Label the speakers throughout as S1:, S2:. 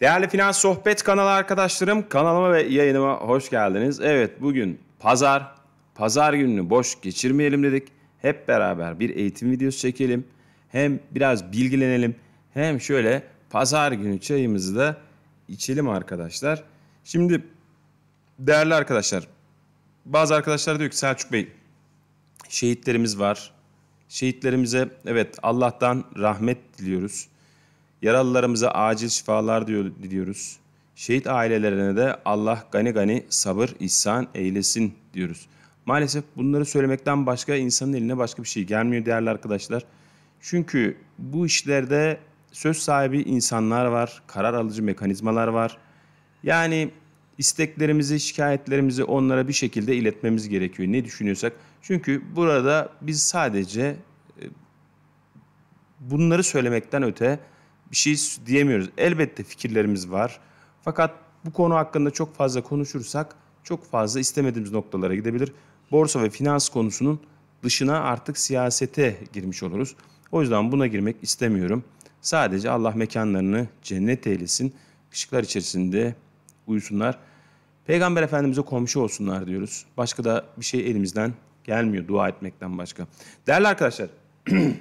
S1: Değerli Finans Sohbet kanalı arkadaşlarım, kanalıma ve yayınıma hoş geldiniz. Evet, bugün pazar. Pazar gününü boş geçirmeyelim dedik. Hep beraber bir eğitim videosu çekelim. Hem biraz bilgilenelim, hem şöyle pazar günü çayımızı da içelim arkadaşlar. Şimdi değerli arkadaşlar, bazı arkadaşlar diyor ki Selçuk Bey, şehitlerimiz var. Şehitlerimize evet Allah'tan rahmet diliyoruz. Yaralılarımıza acil şifalar diyor, diliyoruz. Şehit ailelerine de Allah gani gani sabır ihsan eylesin diyoruz. Maalesef bunları söylemekten başka insanın eline başka bir şey gelmiyor değerli arkadaşlar. Çünkü bu işlerde söz sahibi insanlar var, karar alıcı mekanizmalar var. Yani isteklerimizi, şikayetlerimizi onlara bir şekilde iletmemiz gerekiyor. Ne düşünüyorsak. Çünkü burada biz sadece e, bunları söylemekten öte bir şey diyemiyoruz. Elbette fikirlerimiz var. Fakat bu konu hakkında çok fazla konuşursak çok fazla istemediğimiz noktalara gidebilir. Borsa ve finans konusunun dışına artık siyasete girmiş oluruz. O yüzden buna girmek istemiyorum. Sadece Allah mekanlarını cennet eylesin. Işıklar içerisinde uyusunlar. Peygamber Efendimiz'e komşu olsunlar diyoruz. Başka da bir şey elimizden gelmiyor dua etmekten başka. Değerli arkadaşlar,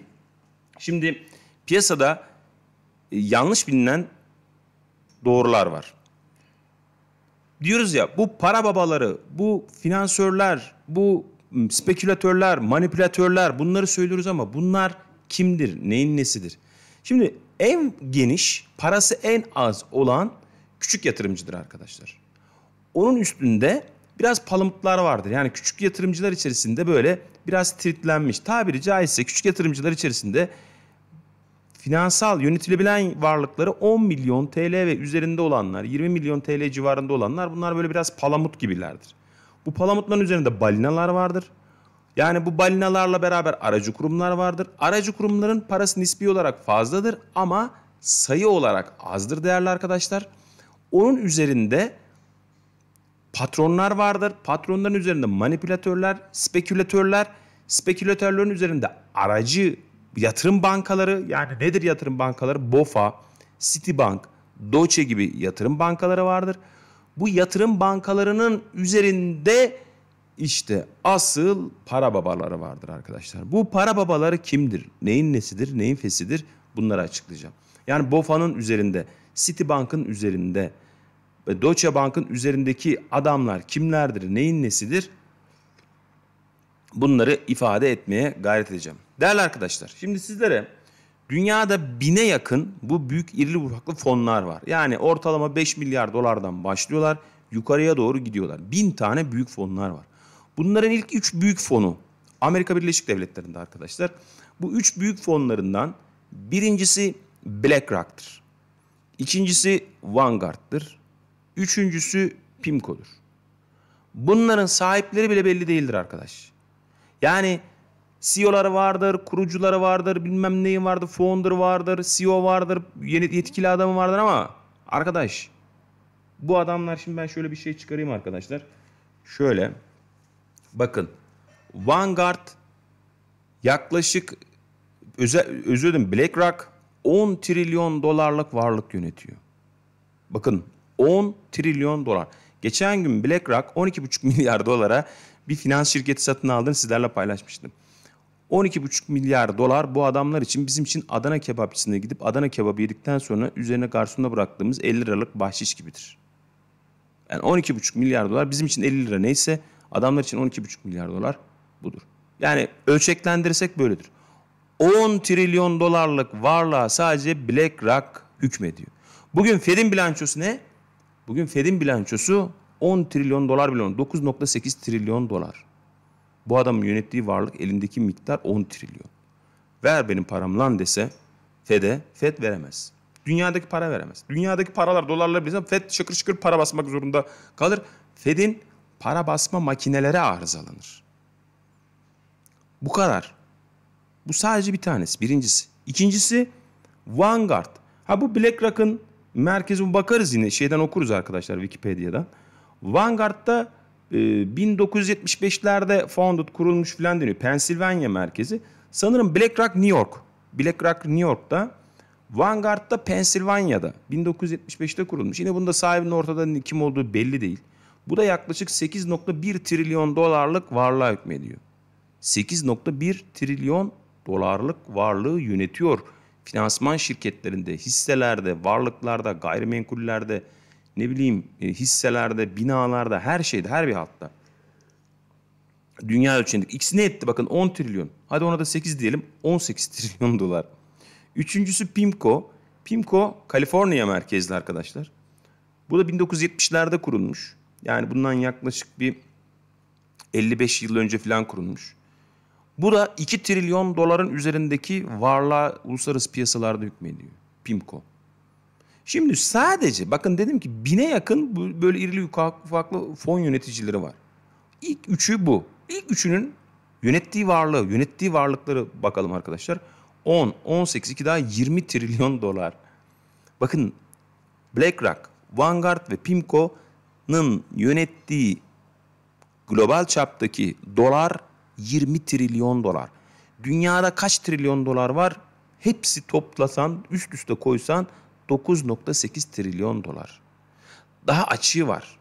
S1: şimdi piyasada e, yanlış bilinen doğrular var. Diyoruz ya bu para babaları, bu finansörler, bu spekülatörler, manipülatörler bunları söylüyoruz ama bunlar kimdir, neyin nesidir? Şimdi en geniş, parası en az olan küçük yatırımcıdır arkadaşlar. Onun üstünde biraz palamutlar vardır. Yani küçük yatırımcılar içerisinde böyle biraz tritlenmiş. Tabiri caizse küçük yatırımcılar içerisinde finansal yönetilebilen varlıkları 10 milyon TL ve üzerinde olanlar, 20 milyon TL civarında olanlar bunlar böyle biraz palamut gibilerdir. Bu palamutların üzerinde balinalar vardır. Yani bu balinalarla beraber aracı kurumlar vardır. Aracı kurumların parası nispi olarak fazladır ama sayı olarak azdır değerli arkadaşlar. Onun üzerinde patronlar vardır. Patronların üzerinde manipülatörler, spekülatörler, spekülatörlerin üzerinde aracı yatırım bankaları yani nedir yatırım bankaları? BOFA, Citibank, Deutsche gibi yatırım bankaları vardır. Bu yatırım bankalarının üzerinde işte asıl para babaları vardır arkadaşlar. Bu para babaları kimdir? Neyin nesidir? Neyin fesidir? Bunları açıklayacağım. Yani BOFA'nın üzerinde, Citibank'ın üzerinde, Deutsche Bank'ın üzerindeki adamlar kimlerdir? Neyin nesidir? Bunları ifade etmeye gayret edeceğim. Değerli arkadaşlar şimdi sizlere dünyada bine yakın bu büyük irili buraklı fonlar var. Yani ortalama 5 milyar dolardan başlıyorlar yukarıya doğru gidiyorlar. Bin tane büyük fonlar var. Bunların ilk üç büyük fonu Amerika Birleşik Devletleri'nde arkadaşlar. Bu üç büyük fonlarından birincisi BlackRock'tır. İkincisi Vanguard'tır. Üçüncüsü PIMCO'dur. Bunların sahipleri bile belli değildir arkadaş. Yani CEO'ları vardır, kurucuları vardır, bilmem neyin vardır, founder vardır, CEO vardır, yetkili adamı vardır ama arkadaş bu adamlar şimdi ben şöyle bir şey çıkarayım arkadaşlar. Şöyle bakın Vanguard yaklaşık özel, özür dilerim BlackRock 10 trilyon dolarlık varlık yönetiyor. Bakın 10 trilyon dolar. Geçen gün BlackRock 12,5 milyar dolara bir finans şirketi satın aldığını sizlerle paylaşmıştım. 12,5 milyar dolar bu adamlar için bizim için Adana kebapçısına gidip Adana kebabı yedikten sonra üzerine garsonda bıraktığımız 50 liralık bahşiş gibidir. Yani 12,5 milyar dolar bizim için 50 lira neyse adamlar için 12,5 milyar dolar budur. Yani ölçeklendirirsek böyledir. 10 trilyon dolarlık varlığa sadece BlackRock hükmediyor. Bugün Fed'in bilançosu ne? Bugün Fed'in bilançosu 10 trilyon dolar bile 9.8 trilyon dolar. Bu adamın yönettiği varlık elindeki miktar 10 trilyon. Ver benim param lan dese FED'e FED veremez. Dünyadaki para veremez. Dünyadaki paralar dolarla bilsem FED şıkır şıkır para basmak zorunda kalır. FED'in para basma makinelere arızalanır. Bu kadar. Bu sadece bir tanesi. Birincisi. İkincisi Vanguard. Ha bu BlackRock'ın merkezi bakarız yine şeyden okuruz arkadaşlar Wikipedia'dan. Vanguard'da e, ee, 1975'lerde founded kurulmuş filan deniyor. Pensilvanya merkezi. Sanırım BlackRock New York. BlackRock New York'ta. Vanguard da Pensilvanya'da 1975'te kurulmuş. Yine bunda sahibinin ortada kim olduğu belli değil. Bu da yaklaşık 8.1 trilyon dolarlık varlığa hükmediyor. 8.1 trilyon dolarlık varlığı yönetiyor. Finansman şirketlerinde, hisselerde, varlıklarda, gayrimenkullerde, ne bileyim e, hisselerde, binalarda, her şeyde, her bir hatta. Dünya ölçeğinde. İkisi ne etti? Bakın 10 trilyon. Hadi ona da 8 diyelim. 18 trilyon dolar. Üçüncüsü Pimco. Pimco, Kaliforniya merkezli arkadaşlar. Bu da 1970'lerde kurulmuş. Yani bundan yaklaşık bir 55 yıl önce falan kurulmuş. Bu da 2 trilyon doların üzerindeki varlığa uluslararası piyasalarda hükmediyor. Pimco. Şimdi sadece bakın dedim ki bine yakın böyle irili ufaklı fon yöneticileri var. İlk üçü bu. İlk üçünün yönettiği varlığı, yönettiği varlıkları bakalım arkadaşlar. 10, 18, 2 daha 20 trilyon dolar. Bakın BlackRock, Vanguard ve Pimco'nun yönettiği global çaptaki dolar 20 trilyon dolar. Dünyada kaç trilyon dolar var? Hepsi toplasan, üst üste koysan 9.8 trilyon dolar. Daha açığı var.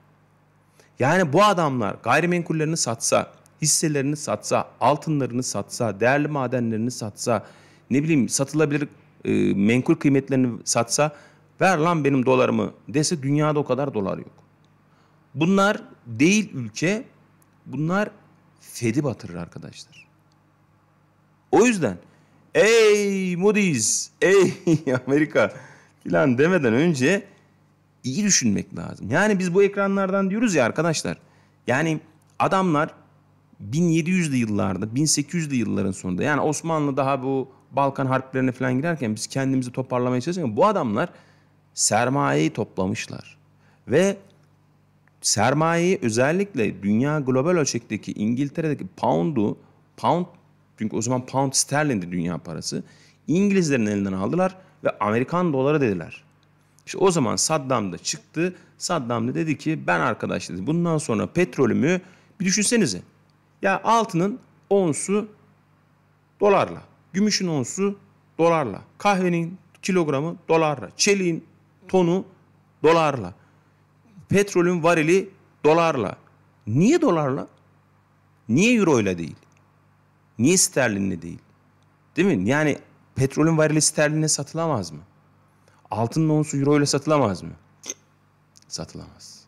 S1: Yani bu adamlar gayrimenkullerini satsa, hisselerini satsa, altınlarını satsa, değerli madenlerini satsa, ne bileyim satılabilir e, menkul kıymetlerini satsa, ver lan benim dolarımı dese dünyada o kadar dolar yok. Bunlar değil ülke, bunlar Fed'i batırır arkadaşlar. O yüzden ey Moody's, ey Amerika filan demeden önce iyi düşünmek lazım. Yani biz bu ekranlardan diyoruz ya arkadaşlar. Yani adamlar 1700'lü yıllarda, 1800'lü yılların sonunda yani Osmanlı daha bu Balkan harplerine falan girerken biz kendimizi toparlamaya çalışırken bu adamlar sermayeyi toplamışlar. Ve sermayeyi özellikle dünya global ölçekteki İngiltere'deki pound'u, pound çünkü o zaman pound sterlindi dünya parası. İngilizlerin elinden aldılar ve Amerikan doları dediler. İşte o zaman Saddam da çıktı. Saddam da dedi ki ben arkadaş dedi bundan sonra petrolümü bir düşünsenize. Ya altının onsu dolarla, gümüşün onsu dolarla, kahvenin kilogramı dolarla, çeliğin tonu dolarla, petrolün varili dolarla. Niye dolarla? Niye Euro ile değil? Niye sterlinle değil? Değil mi? Yani petrolün varili sterline satılamaz mı? Altının onsu euro ile satılamaz mı? Satılamaz.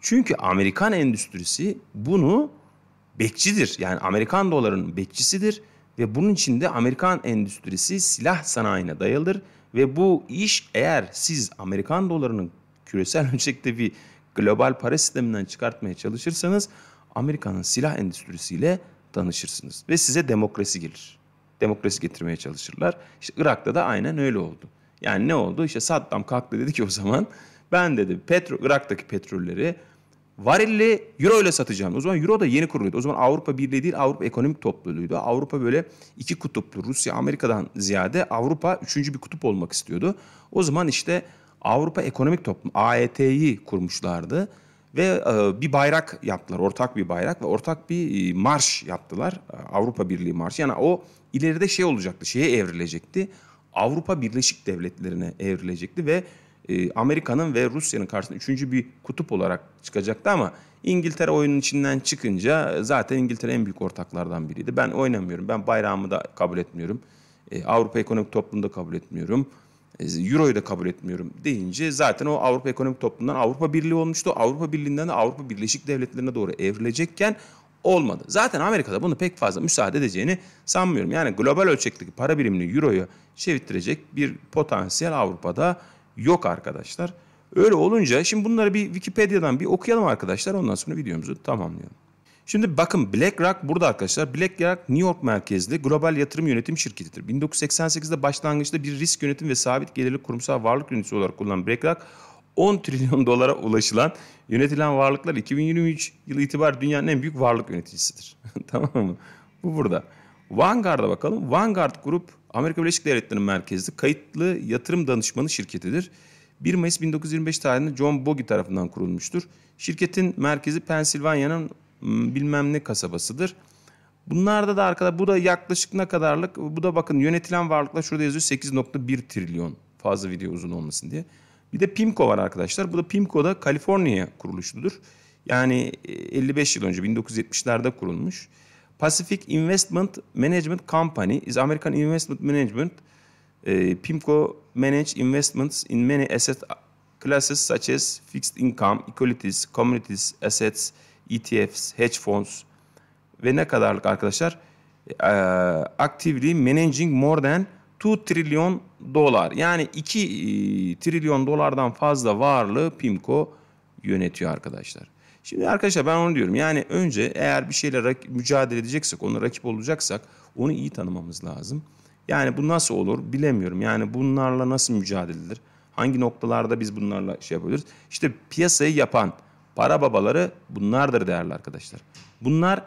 S1: Çünkü Amerikan endüstrisi bunu bekçidir. Yani Amerikan dolarının bekçisidir ve bunun içinde Amerikan endüstrisi silah sanayine dayalıdır ve bu iş eğer siz Amerikan dolarının küresel ölçekte bir global para sisteminden çıkartmaya çalışırsanız Amerika'nın silah endüstrisiyle tanışırsınız ve size demokrasi gelir demokrasi getirmeye çalışırlar. İşte Irak'ta da aynen öyle oldu. Yani ne oldu? İşte Saddam kalktı dedi ki o zaman ben dedi petro, Irak'taki petrolleri varilli euro ile satacağım. O zaman euro da yeni kuruluydu. O zaman Avrupa Birliği değil Avrupa Ekonomik Topluluğu'ydu. Avrupa böyle iki kutuplu Rusya Amerika'dan ziyade Avrupa üçüncü bir kutup olmak istiyordu. O zaman işte Avrupa Ekonomik toplum AET'yi kurmuşlardı. Ve e, bir bayrak yaptılar, ortak bir bayrak ve ortak bir e, marş yaptılar. E, Avrupa Birliği marşı. Yani o ileride şey olacaktı, şeye evrilecekti. Avrupa Birleşik Devletleri'ne evrilecekti ve Amerika'nın ve Rusya'nın karşısında üçüncü bir kutup olarak çıkacaktı ama İngiltere oyunun içinden çıkınca zaten İngiltere en büyük ortaklardan biriydi. Ben oynamıyorum, ben bayrağımı da kabul etmiyorum. Avrupa Ekonomik Toplumu'nu da kabul etmiyorum. E, Euro'yu da kabul etmiyorum deyince zaten o Avrupa Ekonomik Toplumu'ndan Avrupa Birliği olmuştu. Avrupa Birliği'nden de Avrupa Birleşik Devletleri'ne doğru evrilecekken olmadı. Zaten Amerika'da bunu pek fazla müsaade edeceğini sanmıyorum. Yani global ölçekteki para birimini Euro'ya çevirtirecek bir potansiyel Avrupa'da yok arkadaşlar. Öyle olunca şimdi bunları bir Wikipedia'dan bir okuyalım arkadaşlar. Ondan sonra videomuzu tamamlayalım. Şimdi bakın BlackRock burada arkadaşlar. BlackRock New York merkezli global yatırım yönetim şirketidir. 1988'de başlangıçta bir risk yönetim ve sabit gelirli kurumsal varlık yöneticisi olarak kullanılan BlackRock 10 trilyon dolara ulaşılan yönetilen varlıklar 2023 yılı itibar dünyanın en büyük varlık yöneticisidir. tamam mı? Bu burada. Vanguard'a bakalım. Vanguard Grup Amerika Birleşik Devletleri'nin merkezli kayıtlı yatırım danışmanı şirketidir. 1 Mayıs 1925 tarihinde John Bogie tarafından kurulmuştur. Şirketin merkezi Pensilvanya'nın bilmem ne kasabasıdır. Bunlarda da arkada bu da yaklaşık ne kadarlık? Bu da bakın yönetilen varlıklar şurada yazıyor 8.1 trilyon fazla video uzun olmasın diye. Bir de PIMCO var arkadaşlar. Bu da PIMCO da Kaliforniya kuruluşludur. Yani 55 e, yıl önce 1970'lerde kurulmuş. Pacific Investment Management Company is American Investment Management. E, PIMCO manage investments in many asset classes such as fixed income, equities, commodities, assets, ETFs, hedge funds ve ne kadarlık arkadaşlar? E, actively managing more than 2 trilyon dolar. Yani 2 e, trilyon dolardan fazla varlığı PIMCO yönetiyor arkadaşlar. Şimdi arkadaşlar ben onu diyorum. Yani önce eğer bir şeyle mücadele edeceksek, ona rakip olacaksak onu iyi tanımamız lazım. Yani bu nasıl olur bilemiyorum. Yani bunlarla nasıl mücadele edilir? Hangi noktalarda biz bunlarla şey yapabiliriz? İşte piyasayı yapan, Para babaları bunlardır değerli arkadaşlar. Bunlar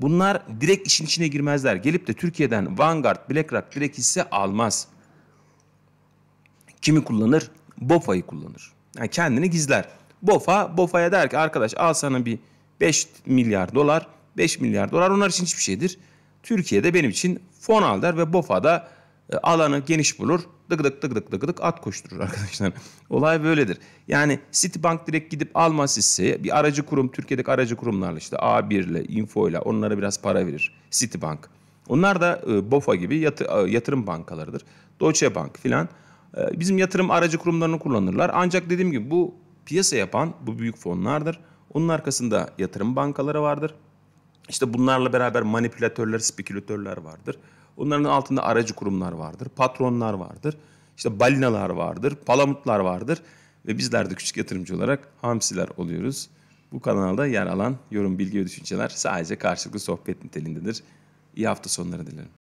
S1: bunlar direkt işin içine girmezler. Gelip de Türkiye'den Vanguard, BlackRock direkt hisse almaz. Kimi kullanır? BOFA'yı kullanır. Yani kendini gizler. BOFA, BOFA'ya der ki arkadaş al sana bir 5 milyar dolar. 5 milyar dolar onlar için hiçbir şeydir. Türkiye'de benim için fon al der ve BOFA'da e, alanı geniş bulur. Dıgıdık dıgıdık dıgıdık at koşturur arkadaşlar. Olay böyledir. Yani Citibank direkt gidip almaz ise Bir aracı kurum, Türkiye'deki aracı kurumlarla işte A1 ile, Info ile onlara biraz para verir. Citibank. Onlar da e, BOFA gibi yatı, e, yatırım bankalarıdır. Deutsche Bank filan. E, bizim yatırım aracı kurumlarını kullanırlar. Ancak dediğim gibi bu piyasa yapan bu büyük fonlardır. Onun arkasında yatırım bankaları vardır. İşte bunlarla beraber manipülatörler, spekülatörler vardır. Onların altında aracı kurumlar vardır, patronlar vardır, işte balinalar vardır, palamutlar vardır ve bizler de küçük yatırımcı olarak hamsiler oluyoruz. Bu kanalda yer alan yorum, bilgi ve düşünceler sadece karşılıklı sohbet niteliğindedir. İyi hafta sonları dilerim.